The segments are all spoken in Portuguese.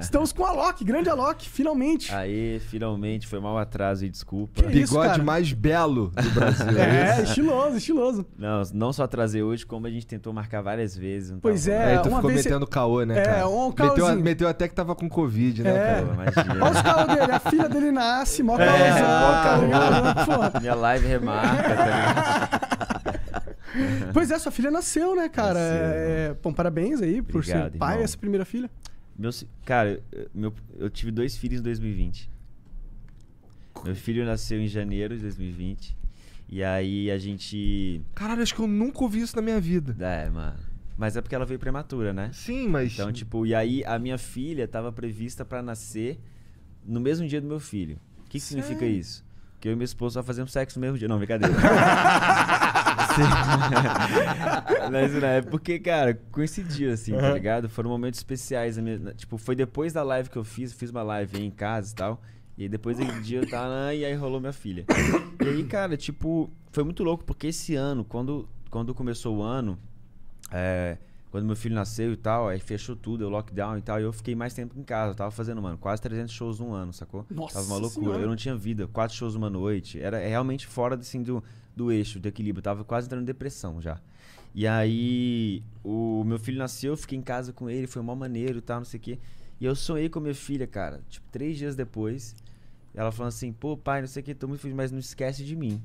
Estamos com a Loki, grande Alok, finalmente. Aí, finalmente, foi mal atraso e desculpa. Que Bigode isso, mais belo do Brasil. é, é estiloso, estiloso. Não, não só trazer hoje, como a gente tentou marcar várias vezes. pois é, Aí tu uma ficou vez metendo caô, né? É, cara? um caôzinho. meteu, meteu até que tava com Covid, né? É. Olha os caô dele, a filha dele nasce, mó é. caôzão, é, caô, ah, Minha live remarca também. Tá pois é, sua filha nasceu, né, cara? Nasceu, é, bom, né? parabéns aí Obrigado, por ser pai, irmão. essa primeira filha. Meu, cara, meu, eu tive dois filhos em 2020. Meu filho nasceu em janeiro de 2020. E aí a gente. Caralho, acho que eu nunca ouvi isso na minha vida. É, mano. Mas é porque ela veio prematura, né? Sim, mas. Então, tipo, e aí a minha filha tava prevista para nascer no mesmo dia do meu filho. O que, que significa isso? Que eu e minha esposa só fazemos sexo no mesmo dia. Não, brincadeira. Mas não, é porque, cara, coincidiu assim, uhum. tá ligado? Foram momentos especiais. Minha, tipo, foi depois da live que eu fiz, fiz uma live aí em casa e tal. E depois daquele dia eu tava, e aí rolou minha filha. E aí, cara, tipo, foi muito louco, porque esse ano, quando, quando começou o ano, é, quando meu filho nasceu e tal, aí fechou tudo, o lockdown e tal, e eu fiquei mais tempo em casa. Eu tava fazendo, mano, quase 300 shows num ano, sacou? Nossa tava uma loucura. Senhora. Eu não tinha vida, quatro shows uma noite. Era é realmente fora, assim, do do eixo, do equilíbrio. Eu tava quase entrando em depressão já. E aí, o meu filho nasceu, eu fiquei em casa com ele, foi mó maneiro e tal, não sei o quê. E eu sonhei com a minha filha, cara, tipo, três dias depois. Ela falando assim, pô, pai, não sei o quê tô muito feliz, mas não esquece de mim.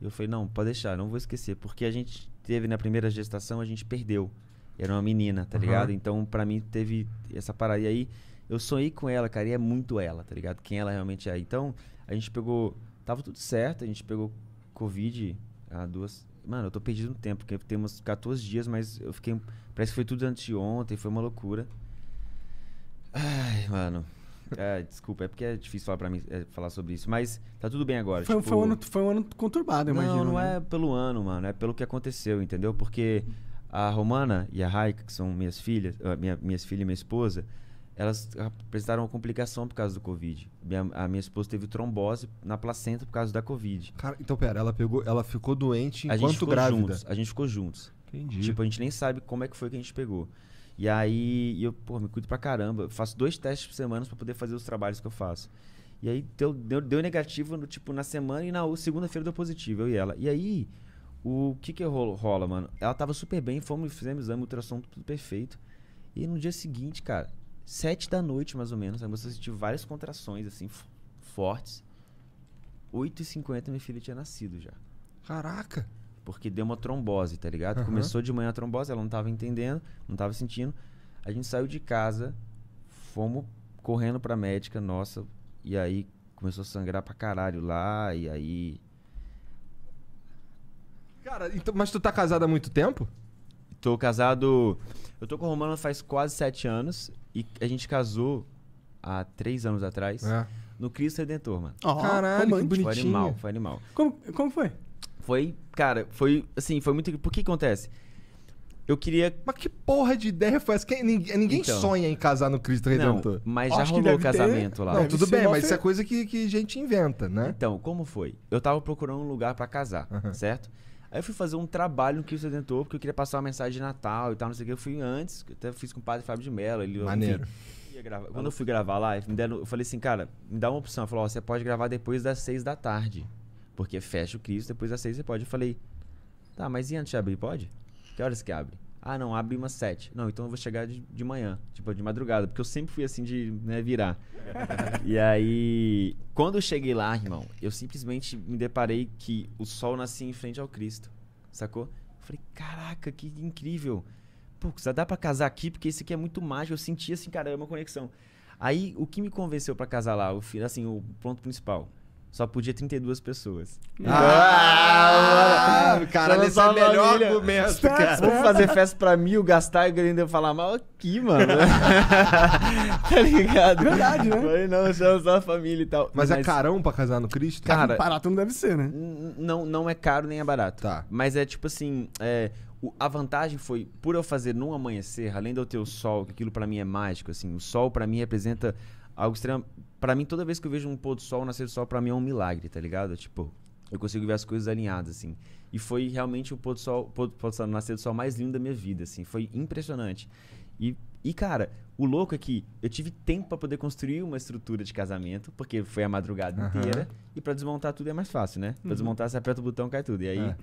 Eu falei, não, pode deixar, não vou esquecer. Porque a gente teve na primeira gestação, a gente perdeu. Era uma menina, tá uhum. ligado? Então, para mim, teve essa parada. E aí, eu sonhei com ela, cara, e é muito ela, tá ligado? Quem ela realmente é. Então, a gente pegou. Tava tudo certo, a gente pegou Covid há duas. Mano, eu tô perdido no tempo, porque temos 14 dias, mas eu fiquei. Parece que foi tudo antes de ontem, foi uma loucura. Ai, mano. É, desculpa, é porque é difícil falar para mim é, falar sobre isso, mas tá tudo bem agora. Foi, tipo, foi, um, tipo ano, foi um ano conturbado, eu não, imagino. Não, não é né? é pelo ano, mano, é pelo que aconteceu, entendeu? Porque a Romana e a Raika, que são minhas filhas, ah, minha, minhas filhas e minha esposa, elas apresentaram uma complicação por causa do Covid. Minha, a minha esposa teve trombose na placenta por causa da Covid. Cara, então pera, ela pegou, ela ficou doente a gente ficou grávida. Juntos, a gente ficou juntos. Entendi. Tipo, a gente nem sabe como é que foi que a gente pegou. E aí eu, pô, me cuido pra caramba. Eu faço dois testes por semana para poder fazer os trabalhos que eu faço. E aí deu, deu, deu negativo no, tipo, na semana e na segunda-feira deu positivo, eu e ela. E aí, o que que rola, rola mano? Ela tava super bem, fomos, fizemos exame, ultrassom, tudo perfeito. E no dia seguinte, cara, sete da noite, mais ou menos. Né? A moça sentiu várias contrações, assim, fortes. 8h50 minha filha tinha nascido já. Caraca! Porque deu uma trombose, tá ligado? Uhum. Começou de manhã a trombose, ela não tava entendendo, não tava sentindo. A gente saiu de casa, fomos correndo pra médica nossa, e aí começou a sangrar pra caralho lá, e aí. Cara, então, mas tu tá casado há muito tempo? Tô casado. Eu tô com o Romano faz quase sete anos. E a gente casou há três anos atrás. É. No Cristo Redentor, mano. Oh, Caralho, que bonitinho. Foi animal, foi animal. Como, como foi? Foi, cara, foi assim, foi muito. Por que acontece? Eu queria. Mas que porra de ideia foi essa? Ninguém, ninguém então, sonha em casar no Cristo Redentor. Não, mas já Acho rolou o casamento ter... lá. Não, tudo bem, mas isso é coisa que, que a gente inventa, né? Então, como foi? Eu tava procurando um lugar para casar, uh -huh. certo? Aí eu fui fazer um trabalho no Cristo Redentor, porque eu queria passar uma mensagem de Natal e tal, não sei o que. Eu fui antes, até fiz com o padre Fábio de Mello. Ele, Maneiro. Enfim, gravar, quando eu fui gravar lá, me deram, eu falei assim, cara, me dá uma opção. Falou, ó, você pode gravar depois das seis da tarde. Porque fecha o Cristo, depois das seis você pode. Eu falei, tá, mas e antes de abrir, pode? Que horas que abre? Ah, não, abre umas sete. Não, então eu vou chegar de, de manhã, tipo, de madrugada, porque eu sempre fui assim de né, virar. e aí, quando eu cheguei lá, irmão, eu simplesmente me deparei que o sol nascia em frente ao Cristo, sacou? falei, caraca, que incrível. Pô, já dá pra casar aqui, porque esse aqui é muito mágico. Eu senti assim, cara, é uma conexão. Aí, o que me convenceu para casar lá? O, assim, o ponto principal só podia 32 pessoas. Ah, então, ah cara, esse é o melhor família. argumento, cara. Vamos fazer festa pra mil, gastar e o Grindel falar mal aqui, mano. tá ligado? Verdade, né? Falei, não, chama só a família e tal. Mas, é Mas é carão pra casar no Cristo? Cara, barato não deve ser, né? Não, não é caro nem é barato. Tá. Mas é tipo assim, é, a vantagem foi, por eu fazer num amanhecer, além de eu ter o sol, que aquilo para mim é mágico, assim, o sol para mim representa algo extremo. Pra mim, toda vez que eu vejo um pôr do sol, nascer do sol, pra mim é um milagre, tá ligado? Tipo, eu consigo ver as coisas alinhadas, assim. E foi realmente o pôr do sol, pôr, pôr do sol, nascer do sol mais lindo da minha vida, assim. Foi impressionante. E, e, cara, o louco é que eu tive tempo para poder construir uma estrutura de casamento, porque foi a madrugada uhum. inteira. E para desmontar tudo é mais fácil, né? Pra uhum. desmontar, você aperta o botão, cai tudo. E aí. É.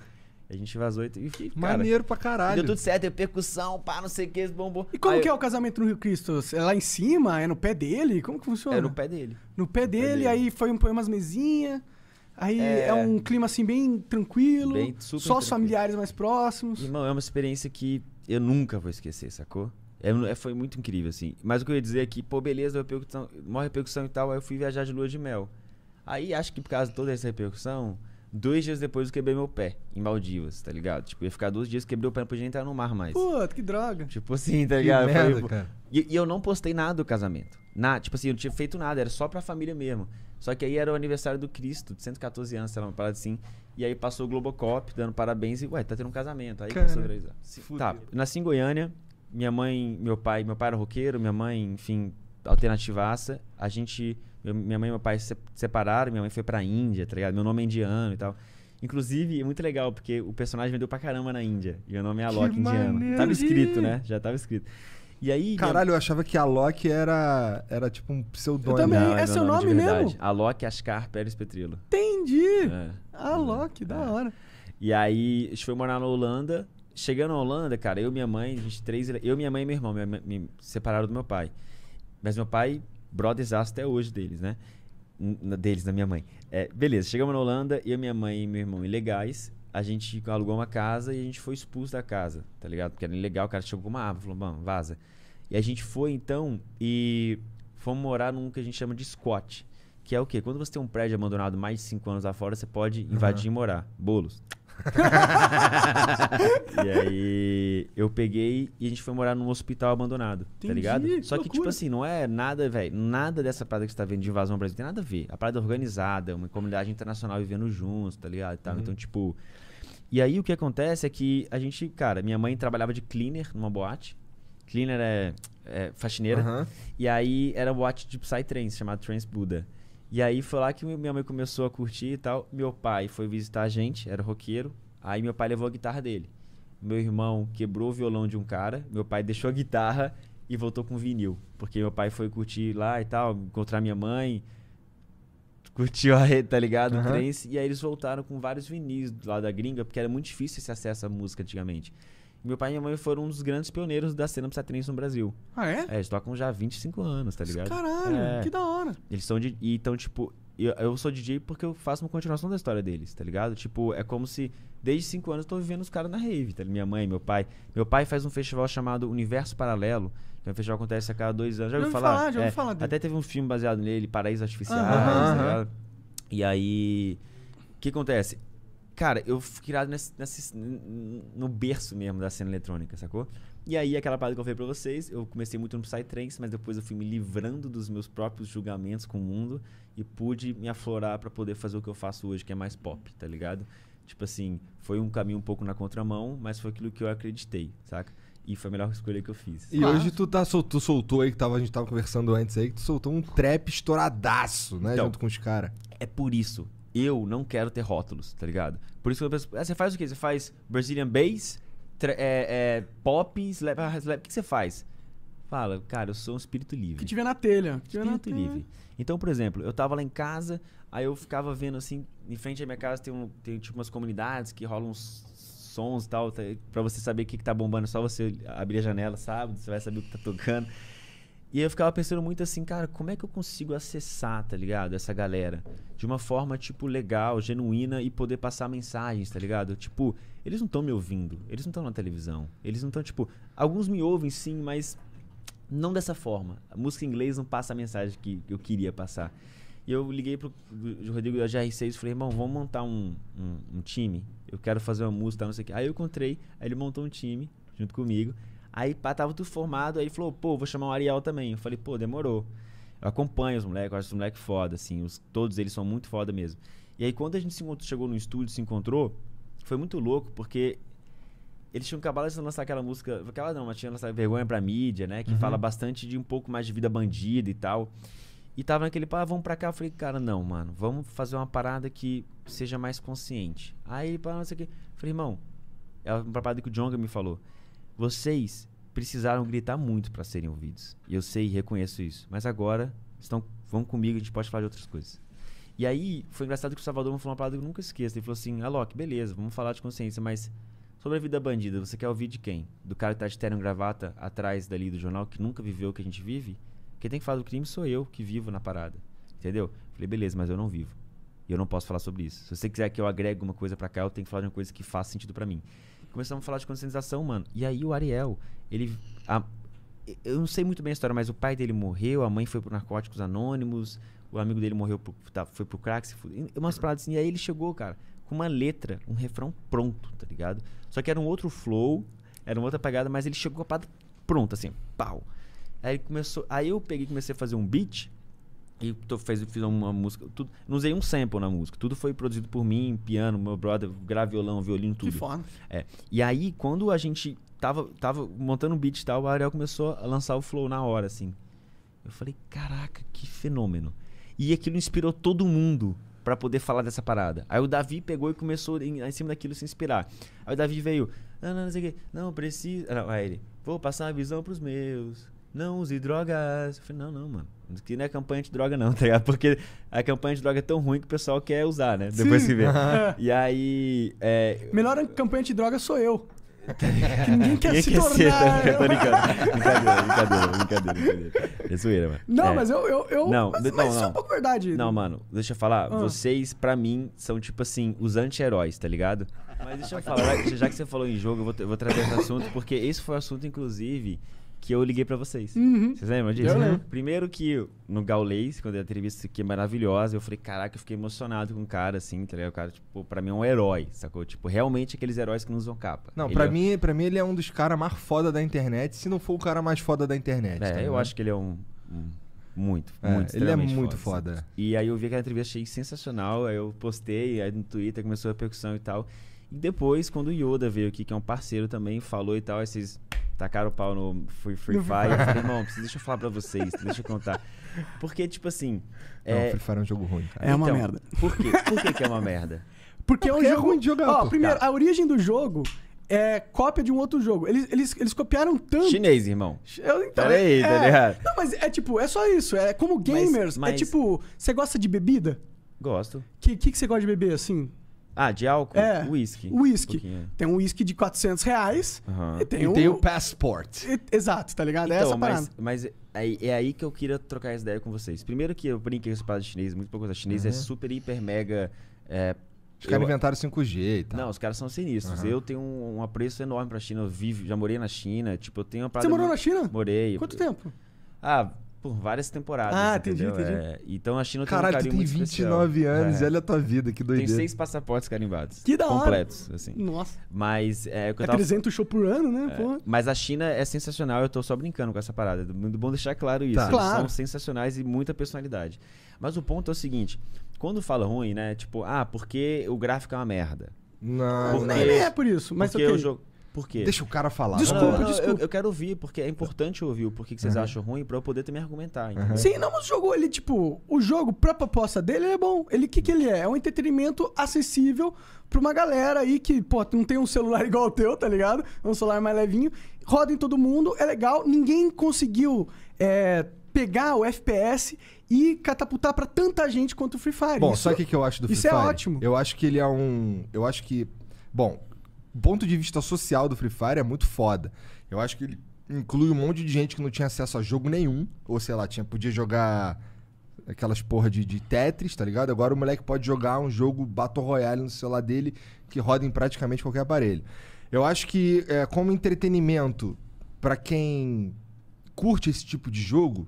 A gente vazou e. e Maneiro pra caralho. Deu tudo certo, deu percussão, pá, não sei o que, bombou. E como Aí que é o casamento no Rio Cristo? É lá em cima? É no pé dele? Como que funciona? É no pé dele. No pé, no dele, pé dele, aí foi um, umas mesinhas. Aí é... é... um clima assim bem tranquilo. Bem só tranquilo. os familiares mais próximos. Irmão, é uma experiência que eu nunca vou esquecer, sacou? É, é, foi muito incrível, assim. Mas o que eu ia dizer é que, pô, beleza, repercussão, maior repercussão e tal, aí eu fui viajar de lua de mel. Aí acho que por causa de toda essa repercussão, Dois dias depois eu quebrei meu pé em Maldivas, tá ligado? Tipo, ia ficar dois dias, quebrei o pé, não podia entrar no mar mais. Puta, que droga. Tipo assim, tá ligado? Que merda, falei, cara. E, e, eu não postei nada do casamento. Na, tipo assim, eu não tinha feito nada, era só pra família mesmo. Só que aí era o aniversário do Cristo, de 114 anos, sei lá, uma parada assim. E aí passou o Globocop dando parabéns e, ué, tá tendo um casamento. Aí começou a viralizar. Tá, nasci em Goiânia, minha mãe, meu pai, meu pai era roqueiro, minha mãe, enfim, alternativaça. A gente minha mãe e meu pai se separaram, minha mãe foi pra Índia, tá ligado? Meu nome é indiano e tal. Inclusive, é muito legal, porque o personagem vendeu pra caramba na Índia. E meu nome é Alok indiano. Tava escrito, né? Já tava escrito. E aí. Caralho, minha... eu achava que Alok era, era tipo um pseudônimo. Eu também, não, é, é seu nome, nome mesmo? Alok Ascar Pérez Petrilo. Entendi! É. Alok, é. da é. hora. E aí, a gente foi morar na Holanda. Chegando na Holanda, cara, eu, minha mãe, a gente três. Eu, minha mãe e meu irmão me, me separaram do meu pai. Mas meu pai brothers até hoje deles, né? Deles, da minha mãe. É, beleza, chegamos na Holanda, eu, minha mãe e meu irmão ilegais. A gente alugou uma casa e a gente foi expulso da casa, tá ligado? Porque era ilegal, o cara chegou com uma arma, falou, mano, vaza. E a gente foi então e fomos morar num que a gente chama de squat, que é o quê? Quando você tem um prédio abandonado mais de 5 anos lá fora, você pode invadir uhum. e morar. Bolos. e aí eu peguei e a gente foi morar num hospital abandonado, tá Entendi, tá ligado? Só que, tipo assim, não é nada, velho, nada dessa parada que você tá vendo de invasão ao Brasil, tem nada a ver. A parada é organizada, é uma comunidade internacional vivendo juntos, tá ligado? Uhum. Então, tipo. E aí o que acontece é que a gente, cara, minha mãe trabalhava de cleaner numa boate. Cleaner é, é faxineira. Uhum. E aí era boate de Psytrance, chamada Trans Buddha. E aí foi lá que minha mãe começou a curtir e tal. Meu pai foi visitar a gente, era roqueiro. Aí meu pai levou a guitarra dele. Meu irmão quebrou o violão de um cara, meu pai deixou a guitarra e voltou com vinil. Porque meu pai foi curtir lá e tal, encontrar minha mãe, curtiu a rede, tá ligado? Uhum. O trance. E aí eles voltaram com vários vinis lá da gringa, porque era muito difícil esse acesso à música antigamente. Meu pai e minha mãe foram um dos grandes pioneiros da cena psatrense no Brasil. Ah, é? É, eles tocam já há 25 anos, tá ligado? Caralho, é. que da hora. Eles são de. E então, tipo, eu, eu, sou DJ porque eu faço uma continuação da história deles, tá ligado? Tipo, é como se desde 5 anos eu tô vivendo os caras na rave, tá? Minha mãe, meu pai. Meu pai faz um festival chamado Universo Paralelo. Que é um festival que acontece a cada dois anos. Já ouviu falar? falar? Já ouvi é, falar dele. Até teve um filme baseado nele, Paraíso Artificiais, uh -huh, tá ligado? Uh -huh. E aí. O que acontece? cara, eu fui criado nesse, nesse, no berço mesmo da cena eletrônica, sacou? E aí, aquela parada que eu falei pra vocês, eu comecei muito no Psytrance, mas depois eu fui me livrando dos meus próprios julgamentos com o mundo e pude me aflorar para poder fazer o que eu faço hoje, que é mais pop, tá ligado? Tipo assim, foi um caminho um pouco na contramão, mas foi aquilo que eu acreditei, saca? E foi a melhor escolha que eu fiz. E claro. hoje tu, tá, tu soltou aí, que tava, a gente tava conversando antes aí, que tu soltou um trap estouradaço, né? Então, junto com os caras. É por isso eu não quero ter rótulos, tá ligado? Por isso que eu penso, ah, você faz o quê? Você faz Brazilian Bass, é, é, pop, slap, ah, slap, o que, você faz? Fala, cara, eu sou um espírito livre. Que tiver na telha. Que tiver espírito na telha. livre. Então, por exemplo, eu tava lá em casa, aí eu ficava vendo assim, em frente à minha casa tem, um, tem tipo umas comunidades que rolam uns sons e tal, tá, pra você saber o que, que tá bombando, só você abrir a janela, sabe? Você vai saber o que tá tocando. E eu ficava pensando muito assim, cara, como é que eu consigo acessar, tá ligado? Essa galera. De uma forma, tipo, legal, genuína e poder passar mensagens, tá ligado? Tipo, eles não estão me ouvindo, eles não estão na televisão. Eles não estão, tipo. Alguns me ouvem sim, mas não dessa forma. A música em inglês não passa a mensagem que eu queria passar. E eu liguei pro Rodrigo da GR6 e falei, irmão, vamos montar um, um, um, time. Eu quero fazer uma música, não sei o quê. Aí eu encontrei, aí ele montou um time junto comigo. Aí pá, tava tudo formado, aí falou, pô, vou chamar o Ariel também. Eu falei, pô, demorou. Eu acompanho os moleques, eu acho os moleques foda, assim. Os, todos eles são muito foda mesmo. E aí quando a gente se encontrou, chegou no estúdio, se encontrou, foi muito louco, porque eles tinham acabado de lançar aquela música. Aquela não, mas tinha lançado Vergonha pra Mídia, né? Que uhum. fala bastante de um pouco mais de vida bandida e tal. E tava naquele pá, ah, vamos pra cá. Eu falei, cara, não, mano, vamos fazer uma parada que seja mais consciente. Aí, pá, não sei o quê. Falei, irmão, é uma parada que o Jonga me falou. Vocês precisaram gritar muito para serem ouvidos. E eu sei e reconheço isso. Mas agora estão, vão comigo, a gente pode falar de outras coisas. E aí, foi engraçado que o Salvador me falou uma palavra que eu nunca esqueço. Ele falou assim: Alok, ah, beleza, vamos falar de consciência, mas sobre a vida bandida, você quer ouvir de quem? Do cara que tá de terno e gravata atrás dali do jornal, que nunca viveu o que a gente vive? Quem tem que falar do crime sou eu, que vivo na parada. Entendeu? Falei, beleza, mas eu não vivo. E eu não posso falar sobre isso. Se você quiser que eu agregue uma coisa para cá, eu tenho que falar de uma coisa que faça sentido para mim. Começamos a falar de conscientização, mano. E aí o Ariel, ele. A, eu não sei muito bem a história, mas o pai dele morreu, a mãe foi pro Narcóticos Anônimos, o amigo dele morreu, pro, tá, foi pro crack, se umas paradas assim. E aí ele chegou, cara, com uma letra, um refrão pronto, tá ligado? Só que era um outro flow, era uma outra pegada, mas ele chegou com a parada pronta, assim, pau. Aí começou, aí eu peguei comecei a fazer um beat e tô, fez, fiz uma música. Tudo, não usei um sample na música. Tudo foi produzido por mim, piano, meu brother, grave violão, violino, tudo. Que foda. É. E aí, quando a gente tava, tava montando um beat e tal, o Ariel começou a lançar o flow na hora, assim. Eu falei, caraca, que fenômeno. E aquilo inspirou todo mundo para poder falar dessa parada. Aí o Davi pegou e começou em, em cima daquilo se inspirar. Aí o Davi veio, não, ah, não, não sei o quê, não, preciso. Não, aí ele, vou passar a visão pros meus, não use drogas. Eu falei, não, não, mano que não é campanha de droga não, tá ligado? Porque a campanha de droga é tão ruim que o pessoal quer usar, né? Sim. Depois que vê. e aí. É... Melhor campanha de droga sou eu. Que ninguém quer ninguém se quer tornar. Ser, tá, eu tô brincando. brincadeira, brincadeira, brincadeira, brincadeira. É zoeira, mano. Não, é. mas eu. eu, eu não, mas, não, mas não. isso é um pouco verdade. Não, mano, deixa eu falar. Ah. Vocês, pra mim, são tipo assim, os anti-heróis, tá ligado? Mas deixa eu falar, já que você falou em jogo, eu vou, eu vou trazer esse assunto, porque esse foi o assunto, inclusive que eu liguei para vocês. Uhum. Vocês lembram disso? Eu uhum. lembro. Primeiro que no Gaulês, quando eu entrevista que é maravilhosa, eu falei, caraca, eu fiquei emocionado com o cara, assim, tá ligado? O cara, tipo, pra mim é um herói, sacou? Tipo, realmente aqueles heróis que não usam capa. Não, para pra, é... mim, para mim ele é um dos caras mais foda da internet, se não for o cara mais foda da internet. É, tá eu acho que ele é um... um muito, é, muito. Ele é muito foda. foda. E aí eu vi aquela entrevista, achei sensacional, aí eu postei, aí no Twitter começou a repercussão e tal. E depois, quando o Yoda veio aqui, que é um parceiro também, falou e tal, esses tacaram o pau no Free, Free Fire. Eu falei, irmão, deixa eu falar pra vocês, deixa eu contar. Porque, tipo assim. É, o Free Fire é um jogo ruim, cara. É uma então, merda. Por quê? Por que, que é uma merda? Porque, Porque é um é jogo. ruim de jogar, Ó, primeiro, tá. a origem do jogo é cópia de um outro jogo. Eles, eles, eles copiaram tanto. Chinês, irmão. Eu, então, Peraí, é, tá é. ligado? Não, mas é tipo, é só isso. É como gamers. É mas, mas... É tipo, você gosta de bebida? Gosto. O que, que, que você gosta de beber assim? Ah, de álcool? É. Whisky. Whisky. Um tem um whisky de 400 reais uhum. e tem e um... tem o passport. E, exato, tá ligado? É então, é essa parada. Mas, mas é, é, aí que eu queria trocar essa ideia com vocês. Primeiro que eu brinquei com essa parada chinesa, muito pouco coisa. Chinês é uhum. é super, hiper, mega... É, os caras eu... inventaram 5G e tal. Não, os caras são sinistros. Uhum. Eu tenho um, um, apreço enorme pra China. Eu vivo, já morei na China. Tipo, eu tenho uma parada... Você morou na China? Morei. Quanto tempo? Ah, por várias temporadas. Ah, entendi, entendi. É, então a China Caralho, tem um carinho muito especial. Caralho, tu tem 29 especial. anos é. e olha a tua vida, que doideira. Tem seis passaportes carimbados. Que da hora. Completos, assim. Nossa. Mas é, é tava... É 300 show por ano, né? É, mas a China é sensacional, eu tô só brincando com essa parada. muito bom deixar claro isso. Tá. Eles claro. são sensacionais e muita personalidade. Mas o ponto é o seguinte, quando fala ruim, né? Tipo, ah, porque o gráfico é uma merda. Não, porque, não é, é por isso. Mas porque okay. o jogo... Por quê? Deixa o cara falar. Desculpa, não, não, desculpa. Eu, eu, quero ouvir, porque é importante ouvir o porquê que vocês uhum. acham ruim pra eu poder também argumentar. Uhum. Sim, não, mas o jogo, ele, tipo, o jogo, pra proposta dele, ele é bom. Ele, o que, que ele é? É um entretenimento acessível pra uma galera aí que, pô, não tem um celular igual o teu, tá ligado? É um celular mais levinho. Roda em todo mundo, é legal. Ninguém conseguiu é, pegar o FPS e catapultar para tanta gente quanto o Free Fire. Bom, isso, sabe o que eu acho do Free é Fire? Isso é ótimo. Eu acho que ele é um. Eu acho que. Bom, ponto de vista social do Free Fire é muito foda. Eu acho que ele inclui um monte de gente que não tinha acesso a jogo nenhum, ou sei lá, tinha, podia jogar aquelas porra de, de Tetris, tá ligado? Agora o moleque pode jogar um jogo Battle Royale no celular dele que roda em praticamente qualquer aparelho. Eu acho que é, como entretenimento para quem curte esse tipo de jogo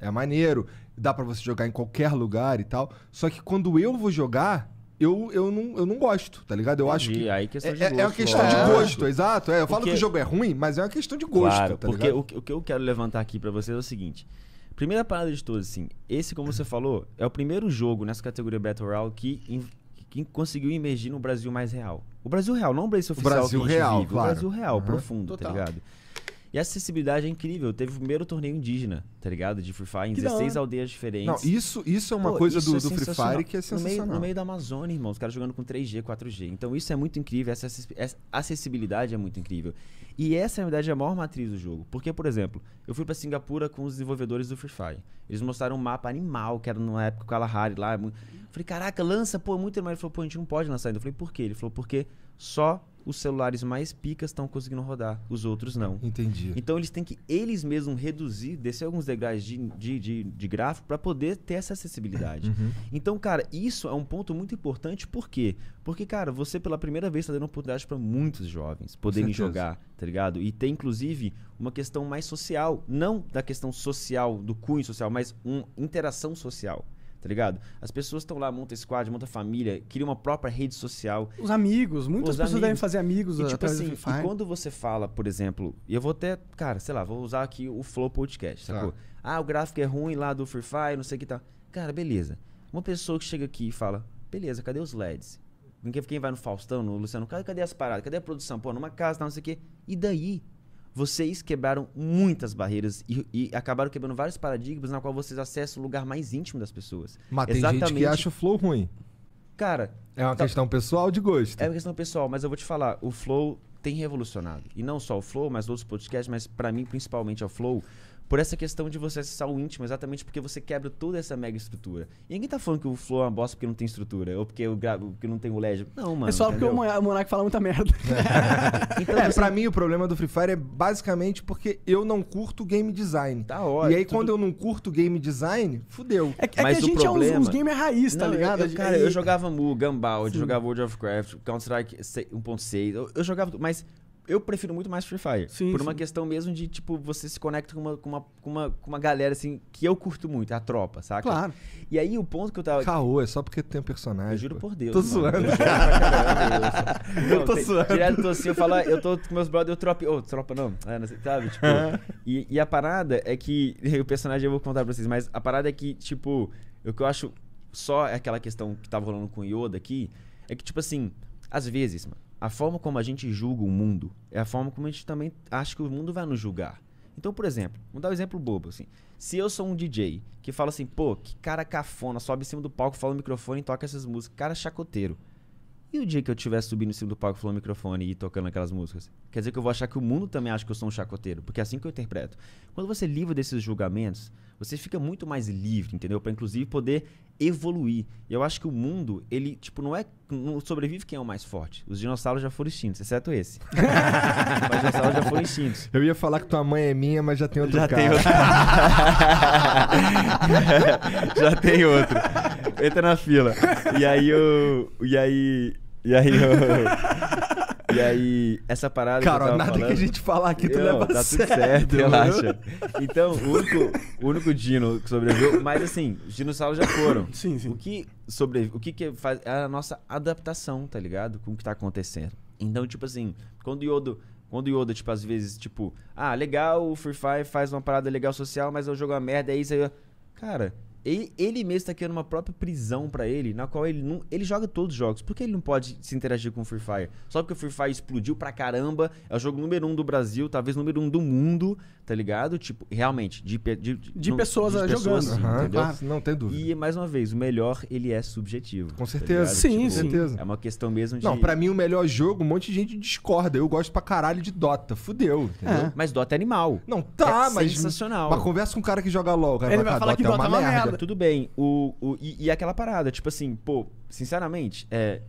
é maneiro, dá para você jogar em qualquer lugar e tal. Só que quando eu vou jogar, eu, eu, não, eu não gosto, tá ligado? Eu Entendi, acho que. Aí questão é, de é, gosto, é uma questão de gosto, exato. É, eu falo que o jogo é ruim, mas é uma questão de gosto. Claro, tá porque o, o, que eu quero levantar aqui para vocês é o seguinte. Primeira parada de todos assim, esse, como você falou, é o primeiro jogo nessa categoria Battle Royale que, in, que conseguiu emergir no Brasil mais real. O Brasil real, não o Brasil oficial. O Brasil real, vive, claro. O Brasil real, uhum. profundo, tá Total. tá ligado? E a acessibilidade é incrível. Teve o primeiro torneio indígena, tá ligado? De Free Fire, em que 16 aldeias diferentes. Não, isso, isso é uma Pô, coisa do, é do Free Fire que é sensacional. No meio, no meio, da Amazônia, irmão, os caras jogando com 3G, 4G. Então isso é muito incrível, essa acessibilidade é muito incrível. E essa, na verdade, é a maior matriz do jogo. Porque, por exemplo, eu fui para Singapura com os desenvolvedores do Free Fire. Eles mostraram um mapa animal, que era na época com a Lahari lá. É eu falei, caraca, lança, pô, é muito animal. Ele falou, pô, a gente não pode lançar ainda. Eu falei, por quê? Ele falou, porque só os celulares mais picas estão conseguindo rodar, os outros não. Entendi. Então eles têm que, eles mesmos, reduzir, descer alguns degraus de, de, de, de gráfico para poder ter essa acessibilidade. Uhum. Então, cara, isso é um ponto muito importante, por quê? Porque, cara, você pela primeira vez está dando oportunidade para muitos jovens poderem jogar tá ligado? E tem, inclusive, uma questão mais social. Não da questão social, do cunho social, mas uma interação social, tá ligado? As pessoas estão lá, monta squad, monta família, cria uma própria rede social. Os amigos, muitas Os pessoas amigos. devem fazer amigos. E, eh, tipo assim, e quando você fala, por exemplo, e eu vou até, cara, sei lá, vou usar aqui o Flow Podcast, tá. sacou? Tá. Ah, o gráfico é ruim lá do Free Fire, não sei o que tá. Cara, beleza. Uma pessoa que chega aqui e fala, beleza, cadê os LEDs? Quem vai no Faustão, no Luciano Carlos, cadê as paradas? Cadê a produção? Pô, numa casa, não sei o quê. E daí? Vocês quebraram muitas barreiras e, e, acabaram quebrando vários paradigmas na qual vocês acessam o lugar mais íntimo das pessoas. Mas tem Exatamente. gente que acha o flow ruim. Cara. É uma tá... questão pessoal de gosto. É uma questão pessoal, mas eu vou te falar, o flow tem revolucionado. E não só o flow, mas outros podcasts, mas para mim principalmente é o flow por essa questão de você acessar o íntimo, exatamente porque você quebra toda essa mega estrutura. E ninguém tá falando que o Flow é uma bosta porque não tem estrutura, ou porque, eu gravo, porque não tem o LED. Não, mano. É só entendeu? porque o Monark fala muita merda. então, é, você... Assim pra mim o problema do Free Fire é basicamente porque eu não curto game design. Tá ótimo. E aí tudo... quando eu não curto game design, fudeu. É, é Mas que a gente problema... é uns, uns gamer raiz, tá não, ligado? Eu, eu, cara, eu jogava Mu, Gambald, jogava World of Warcraft, Counter-Strike 1.6, eu, eu jogava... Mas eu prefiro muito mais Free Fire. Sim, por sim. uma questão mesmo de, tipo, você se conecta com uma, com, uma, com, uma, com uma galera, assim, que eu curto muito, é a tropa, saca? Claro. E aí o ponto que eu tava. Caô, é só porque tem um personagem. Eu juro por Deus. Tô mano. zoando. Eu, caramba, eu, tô tem, zoando. Direto tô assim, eu falo, ah, eu tô com meus brothers, eu tropa. Ô, oh, tropa não. É, não sei, sabe? Tipo. e, e a parada é que. O personagem eu vou contar pra vocês, mas a parada é que, tipo, o que eu acho só é aquela questão que tava tá rolando com o Yoda aqui é que, tipo assim, às vezes, mano a forma como a gente julga o mundo é a forma como a gente também acha que o mundo vai nos julgar. Então, por exemplo, vou dar um exemplo bobo, assim. Se eu sou um DJ que fala assim, pô, que cara cafona, sobe em cima do palco, fala no microfone e toca essas músicas, cara chacoteiro. E o dia que eu estiver subindo em cima do palco, falando microfone e tocando aquelas músicas? Quer dizer que eu vou achar que o mundo também acha que eu sou um chacoteiro, porque é assim que eu interpreto. Quando você é livre desses julgamentos, você fica muito mais livre, entendeu? Para inclusive poder evoluir. E eu acho que o mundo, ele, tipo, não é. Não sobrevive quem é o mais forte. Os dinossauros já foram extintos, exceto esse. os dinossauros já foram extintos. Eu ia falar que tua mãe é minha, mas já tem outro já cara. Tem outro. já tem outro. Entra na fila. E aí eu. E aí e aí eu... E aí, essa parada. Cara, que nada falando, que a gente falar aqui tu leva tá tudo certo, relaxa. Então, o único, o único dino que sobreviveu. Mas assim, os dinossauros já foram. Sim, sim. O que, sobreviveu? o que, que faz. É a nossa adaptação, tá ligado? Com o que tá acontecendo. Então, tipo assim, quando o Yodo quando o Yoda, tipo, às vezes, tipo, ah, legal, o Free Fire faz uma parada legal social, mas eu jogo uma merda, é isso aí. Cara, ele, ele mesmo tá criando uma própria prisão para ele, na qual ele não. Ele joga todos os jogos. Por que ele não pode se interagir com o Free Fire? Só porque o Free Fire explodiu pra caramba, é o jogo número um do Brasil, talvez número um do mundo tá ligado? Tipo, realmente, de, de, de pessoas de pessoas, jogando. Assim, uhum. entendeu? Ah, não tem dúvida. E, mais uma vez, o melhor, ele é subjetivo. Com tá certeza. Tá sim, tipo, certeza. É uma questão mesmo de... Não, pra mim, o melhor jogo, um monte de gente discorda. Eu gosto pra caralho de Dota. Fudeu, entendeu? É. Mas Dota é animal. Não, tá, é mas... sensacional. Mas conversa com um cara que joga LOL. Cara, ele vai, ah, falar Dota que Dota é uma, é uma merda. merda. Tudo bem. O, o, e, e aquela parada, tipo assim, pô, sinceramente, é...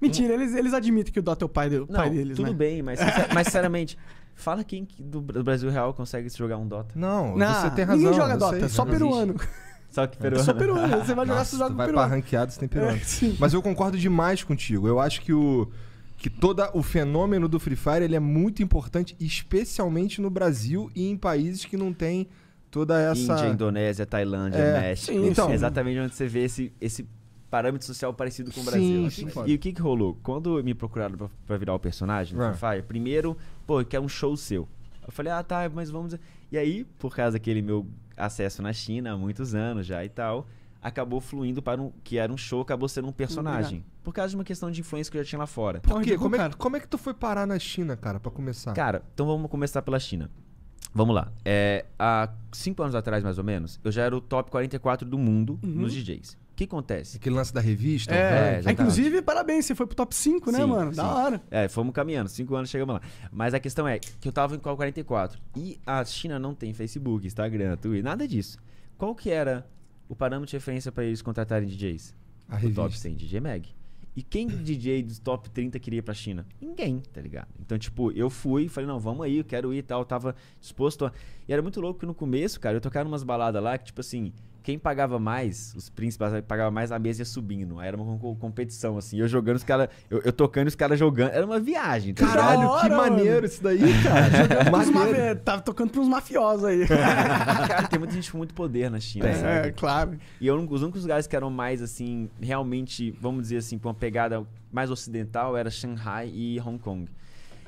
Mentira, eles, eles admitem que o Dota é o pai, do, não, pai deles, tudo né? bem, mas, mas sinceramente... Fala quem do Brasil Real consegue jogar um Dota. Não, não você tem razão. Ninguém joga Dota, sei, só peruano. Só que é peruano. Só peruano. Você vai jogar, Nossa, você joga vai peruano. Vai pra tem é, peruano. É, Mas eu concordo demais contigo. Eu acho que o que todo o fenômeno do Free Fire ele é muito importante, especialmente no Brasil e em países que não tem toda essa... Índia, Indonésia, Tailândia, é, México. Sim, então, é exatamente onde você vê esse, esse parâmetro social parecido com o Brasil. Sim, sim, e o que, que rolou? Quando me procuraram pra, pra virar o personagem do ah. right. Fire, primeiro, pô, quer um show seu. Eu falei, ah, tá, mas vamos. E aí, por causa daquele meu acesso na China há muitos anos já e tal, acabou fluindo para um. que era um show, acabou sendo um personagem. Obrigado. Por causa de uma questão de influência que eu já tinha lá fora. Por quê? Como, é, como é que tu foi parar na China, cara, para começar? Cara, então vamos começar pela China. Vamos lá. É, há cinco anos atrás, mais ou menos, eu já era o top 44 do mundo uhum. nos DJs que acontece? Aquele lance da revista. É, é inclusive, parabéns, você foi pro top 5, né, mano? Sim. Da hora. É, fomos caminhando, 5 anos chegamos lá. Mas a questão é que eu tava em qual 44 e a China não tem Facebook, Instagram, Twitter, nada disso. Qual que era o parâmetro de referência para eles contratarem DJs? A o top 100 DJ Mag. E quem DJ dos top 30 queria ir pra China? Ninguém, tá ligado? Então, tipo, eu fui, falei, não, vamos aí, eu quero ir e tal, tava disposto a... E era muito louco que no começo, cara, eu tocava umas baladas lá que, tipo assim, quem pagava mais, os príncipes pagavam mais, a mesa ia subindo. Aí era uma competição, assim. Eu jogando os caras. Eu, eu, tocando os caras jogando. Era uma viagem. Tá Caralho, hora, que maneiro mano. isso daí, cara. maneiro. Tava tá tocando pros mafiosos aí. cara, tem muita gente com muito poder na China. É, sabe? é claro. E eu, os únicos lugares que eram mais, assim, realmente, vamos dizer assim, com uma pegada mais ocidental era Shanghai e Hong Kong.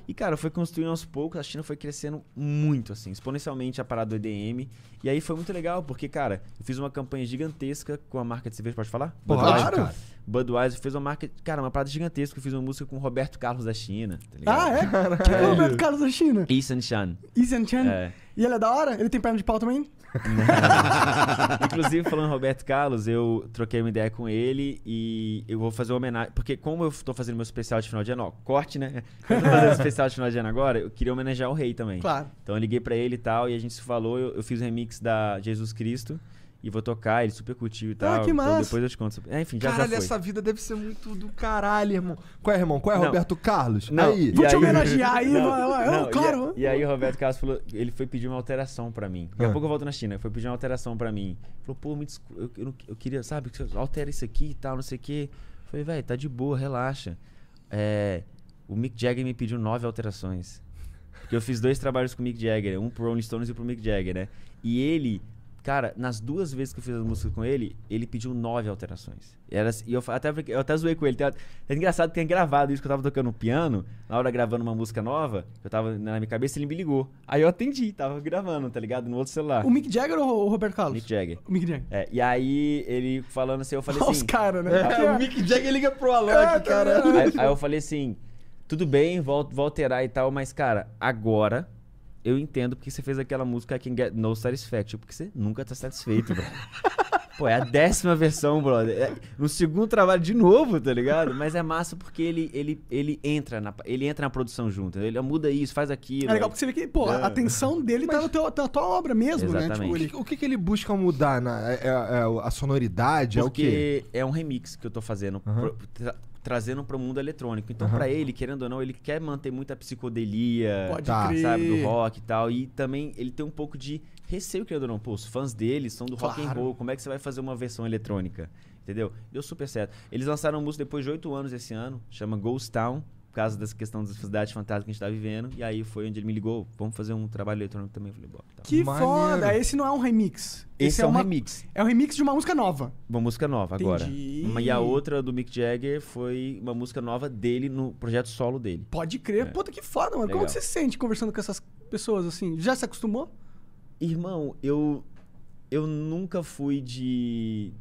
E, cara, foi construindo aos poucos, a China foi crescendo muito, assim, exponencialmente a parada do EDM. E aí foi muito legal, porque, cara, eu fiz uma campanha gigantesca com a marca de cerveja, pode falar? Budweiser, claro! Cara. Budweiser fez uma marca, cara, uma parada gigantesca. Eu fiz uma música com o Roberto Carlos da China, tá ligado? Ah, é? Quem é o Roberto Carlos da China? Ethan Chan. Ethan Chan? É. E ele é da hora? Ele tem perna de pau também? Inclusive, falando Roberto Carlos, eu troquei uma ideia com ele e eu vou fazer uma homenagem. Porque, como eu tô fazendo meu especial de final de ano, ó, corte, né? Eu tô fazendo especial de final de ano agora, eu queria homenagear o rei também. Claro. Então, eu liguei para ele e tal, e a gente se falou. Eu, eu fiz o um remix da Jesus Cristo e vou tocar, ele super curtiu e ah, tal. Ah, que então massa. Então depois eu te conto. É, enfim, já, caralho, já foi. essa vida deve ser muito do caralho, irmão. Qual é, irmão? Qual é, não. Roberto Carlos? Não. Aí. Vou e te aí... homenagear aí, não, mano. Não, ah, claro. E, e, aí o Roberto Carlos falou, ele foi pedir uma alteração pra mim. Daqui a ah. pouco eu volto na China, foi pedir uma alteração pra mim. Falou, pô, me desculpa, eu, eu, eu queria, sabe, altera isso aqui e tal, não sei o quê. falei, velho, tá de boa, relaxa. É, o Mick Jagger me pediu nove alterações. Porque eu fiz dois trabalhos com o Mick Jagger, um pro Rolling Stones e pro Mick Jagger, né? E ele Cara, nas duas vezes que eu fiz as músicas com ele, ele pediu nove alterações. E, era, assim, e eu, até, eu até zoei com ele. Tá? É engraçado que tem gravado isso que eu tava tocando piano, na hora gravando uma música nova, eu tava na minha cabeça, ele me ligou. Aí eu atendi, tava gravando, tá ligado? No outro celular. O Mick Jagger ou o Roberto Carlos? Mick Jagger. O Mick Jagger. É, e aí ele falando assim, eu falei assim. Os caras, né? É, o Mick Jagger liga pro Alan é, cara. Tá aí, aí eu falei assim: tudo bem, vou, vou alterar e tal, mas, cara, agora eu entendo porque você fez aquela música I Can Get No Satisfaction, porque você nunca tá satisfeito, velho. Pô, é a décima versão, brother. É, no segundo trabalho de novo, tá ligado? Mas é massa porque ele, ele, ele, entra, na, ele entra na produção junto. Ele muda isso, faz aquilo. É legal porque você vê que, pô, é. a atenção dele tá Mas, tá teu, na tua obra mesmo, né? exatamente. né? Tipo, ele, o que, que ele busca mudar? Na, é, é, é a sonoridade? Porque é o quê? é um remix que eu tô fazendo. Uhum. Pro, tá, trazendo para o mundo eletrônico. Então, uhum. para ele, querendo ou não, ele quer manter muita psicodelia, Pode tá, sabe, do rock e tal. E também ele tem um pouco de receio, querendo ou não. Pô, os fãs dele são do claro. rock and roll. Como é que você vai fazer uma versão eletrônica? Entendeu? Deu super certo. Eles lançaram um música depois de oito anos esse ano, chama Ghost Town por causa dessa questão das sociedade fantástica que a gente tá vivendo. E aí foi onde ele me ligou, vamos fazer um trabalho eletrônico também. Eu falei, bora. Tá. Que Maneiro. foda! Esse não é um remix. Esse, Esse é, é um uma, remix. É um remix de uma música nova. Uma música nova, agora. Entendi. e a outra do Mick Jagger foi uma música nova dele, no projeto solo dele. Pode crer. É. Puta que foda, mano. Legal. Como você se sente conversando com essas pessoas, assim? Já se acostumou? Irmão, eu... Eu nunca fui de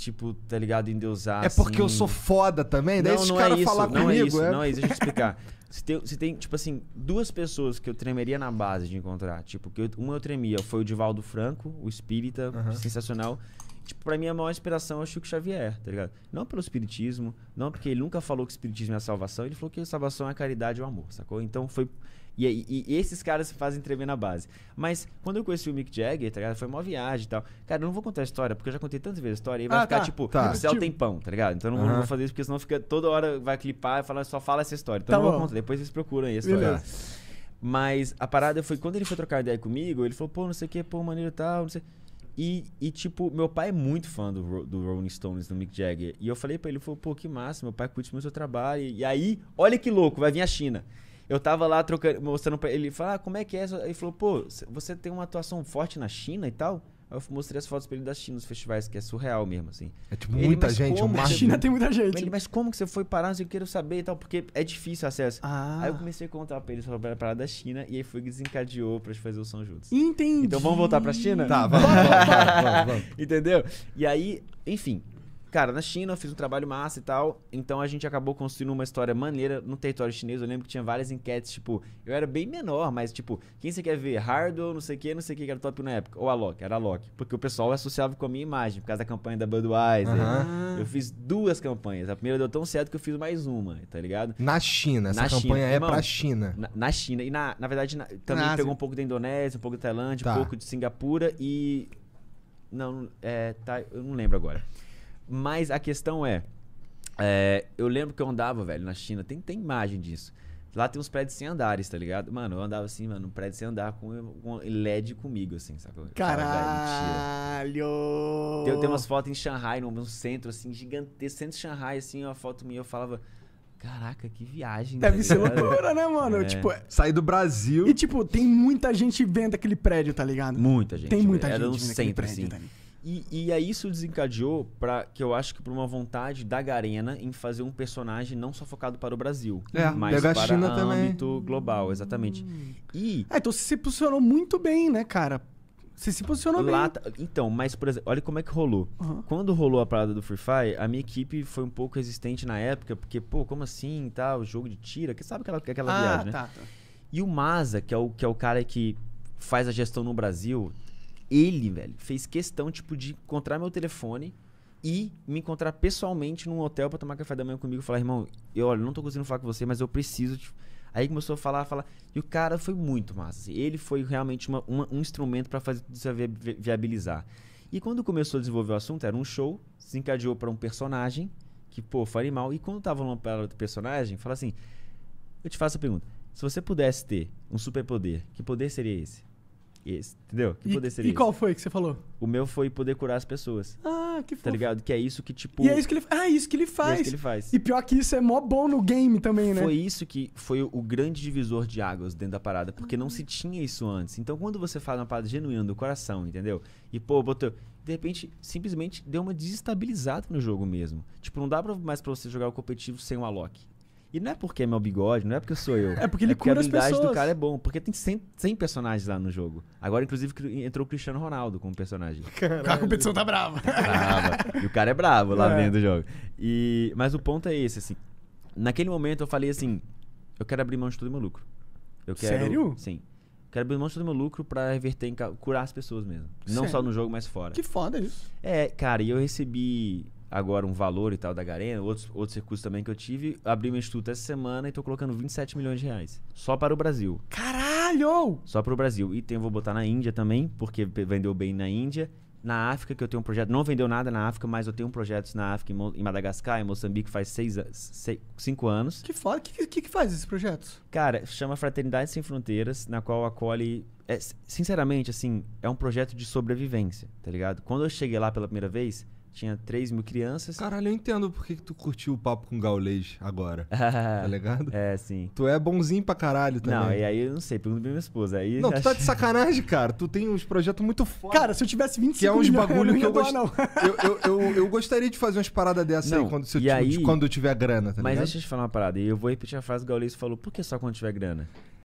tipo, tá ligado, endeusar. É porque assim... eu sou foda também? Daí não, esses é falar não é comigo. É isso, é... Não é isso, deixa eu te explicar. Se tem, se tem, tipo assim, duas pessoas que eu tremeria na base de encontrar. Tipo, que eu, uma eu tremia foi o Divaldo Franco, o espírita, uhum. sensacional. Tipo, pra mim a maior inspiração é o Chico Xavier, tá ligado? Não pelo espiritismo, não porque ele nunca falou que o espiritismo é a salvação, ele falou que a salvação é a caridade e o amor, sacou? Então foi e, e, esses caras fazem tremer na base. Mas quando eu conheci o Mick Jagger, tá ligado? Foi uma viagem e tal. Cara, eu não vou contar a história, porque eu já contei tantas vezes a história e vai ah, ficar, tá, tipo, tá. céu tipo- tem tempão, tá ligado? Então eu não, uhum. vou fazer isso, porque senão fica toda hora vai clipar e falar, só fala essa história. Então tá eu não vou contar, depois vocês procuram aí a história. Beleza. Mas a parada foi, quando ele foi trocar ideia comigo, ele falou, pô, não sei o que, pô, maneiro tal, não sei. E, e, tipo, meu pai é muito fã do, do Rolling Stones, do Mick Jagger. E eu falei para ele, ele falou, pô, que massa, meu pai curte muito o seu trabalho. E aí, olha que louco, vai vir a China. Eu tava lá trocando, mostrando pra ele, falar ah, como é que é? Ele falou, pô, você tem uma atuação forte na China e tal? Aí eu mostrei as fotos pra ele da China, nos festivais, que é surreal mesmo, assim. É tipo ele, muita gente, como? Na China tem muita gente. Ele, mas como que você foi parar? Eu quero saber e tal, porque é difícil o acesso. Ah. Aí eu comecei a contar pra ele sobre a parada da China e aí foi que desencadeou pra gente fazer o São Juntos. Entendi. Então vamos voltar pra China? Tá, vamos, vamos, vamos, vamos, vamos. Entendeu? E aí, enfim, cara, na China eu fiz um trabalho massa e tal. Então a gente acabou construindo uma história maneira no território chinês. Eu lembro que tinha várias enquetes, tipo, eu era bem menor, mas tipo, quem você quer ver? Hardwell, não sei o que, não sei o que, era top na época. Ou a Loki, era a Loki. Porque o pessoal associava com a minha imagem, por causa da campanha da Budweiser. Uhum. Eu fiz duas campanhas. A primeira deu tão certo que eu fiz mais uma, tá ligado? Na China, essa na campanha China. é pra China. Na, na, China. E na, na verdade, na, também na pegou um pouco da Indonésia, um pouco da Tailândia, tá. um pouco de Singapura e. Não, é, tá, eu não lembro agora. Mas a questão é, é, eu lembro que eu andava, velho, na China, tem, tem imagem disso. Lá tem uns prédios sem andares, tá ligado? Mano, eu andava assim, mano, um prédio sem andar com, com LED comigo, assim, sacou? Caralho! eu tem umas fotos em Xangai, num centro, assim, gigantesco. Centro de Xangai, assim, uma foto minha, eu falava... Caraca, que viagem. Né? Deve ser tá loucura, né, mano? É. Tipo, é, sair do Brasil. E, tipo, tem muita gente vendo aquele prédio, tá ligado? Muita gente. Tem muita Era gente. Era um centro, prédio, assim. Também. E, e aí isso desencadeou para que eu acho que por uma vontade da Garena em fazer um personagem não só focado para o Brasil, é, mas para China âmbito também. global, exatamente. Hum. E é, então você se posicionou muito bem, né, cara? Você se posicionou lá, bem. Então, mas por exemplo, olha como é que rolou. Uhum. Quando rolou a parada do Free Fire, a minha equipe foi um pouco resistente na época, porque, pô, como assim, tal, o jogo de tira, que sabe aquela aquela ah, viagem, né? Tá, tá. E o Maza, que é o que é o cara que faz a gestão no Brasil, ele, velho, fez questão, tipo, de encontrar meu telefone e me encontrar pessoalmente num hotel para tomar café da manhã comigo e falar, irmão, eu olha, não tô conseguindo falar com você, mas eu preciso. Tipo... Aí começou a falar, a falar. E o cara foi muito massa. Assim, ele foi realmente uma, uma, um instrumento para fazer isso vi viabilizar. E quando começou a desenvolver o assunto, era um show, se encadeou para um personagem, que, pô, faria mal. E quando tava numa para outro personagem, fala assim: Eu te faço a pergunta. Se você pudesse ter um superpoder, que poder seria esse? Esse, entendeu? Que e, poder seria E qual esse? foi que você falou? O meu foi poder curar as pessoas. Ah, que foda. Tá ligado? Que é isso que, tipo. E é isso que ele, ah, é isso que ele faz. é isso que ele faz. E pior que isso é mó bom no game também, né? Foi isso que foi o grande divisor de águas dentro da parada, porque ah. não se tinha isso antes. Então, quando você faz uma parada genuína do coração, entendeu? E, pô, botou. De repente, simplesmente deu uma desestabilizada no jogo mesmo. Tipo, não dá mais pra você jogar o competitivo sem o Alok. E não é porque é meu bigode, não é porque sou eu. É porque ele é porque cura a habilidade do cara é bom. Porque tem 100, 100 personagens lá no jogo. Agora, inclusive, entrou o Cristiano Ronaldo como personagem. Caralho. A competição tá brava. Tá brava. E o cara é bravo lá é. dentro do jogo. E, mas o ponto é esse, assim. Naquele momento eu falei assim: eu quero abrir mão de todo o meu lucro. Eu quero, Sério? Sim. Quero abrir mão de todo o meu lucro pra reverter curar as pessoas mesmo. Não Sério? só no jogo, mas fora. Que foda isso. É, cara, e eu recebi agora um valor e tal da Garena, outros, outros recursos também que eu tive. Abri meu instituto essa semana e tô colocando 27 milhões de reais. Só para o Brasil. Caralho! Só para o Brasil. E tem, vou botar na Índia também, porque vendeu bem na Índia. Na África, que eu tenho um projeto. Não vendeu nada na África, mas eu tenho um projeto na África, em Madagascar, em Moçambique, faz seis, seis, cinco anos. Que foda. que, que, que faz esse projeto? Cara, chama Fraternidade Sem Fronteiras, na qual acolhe é, sinceramente, assim, é um projeto de sobrevivência, tá ligado? Quando eu cheguei lá pela primeira vez, tinha 3 mil crianças. Caralho, eu entendo por que, tu curtiu o papo com gaulês agora. tá ligado? É, sim. Tu é bonzinho pra caralho também. Não, e aí eu não sei, pergunto pra minha esposa. Aí não, acho... tu tá de sacanagem, cara. Tu tem uns projetos muito foda. Cara, se eu tivesse 25 Que é uns bagulho que eu, gost... eu, eu, eu, eu, gostaria de fazer umas paradas dessa aí, quando, se eu, aí... quando eu tiver grana, tá ligado? Mas deixa eu te falar uma parada. E eu vou repetir a frase que o gaulês falou: por que só quando tiver grana?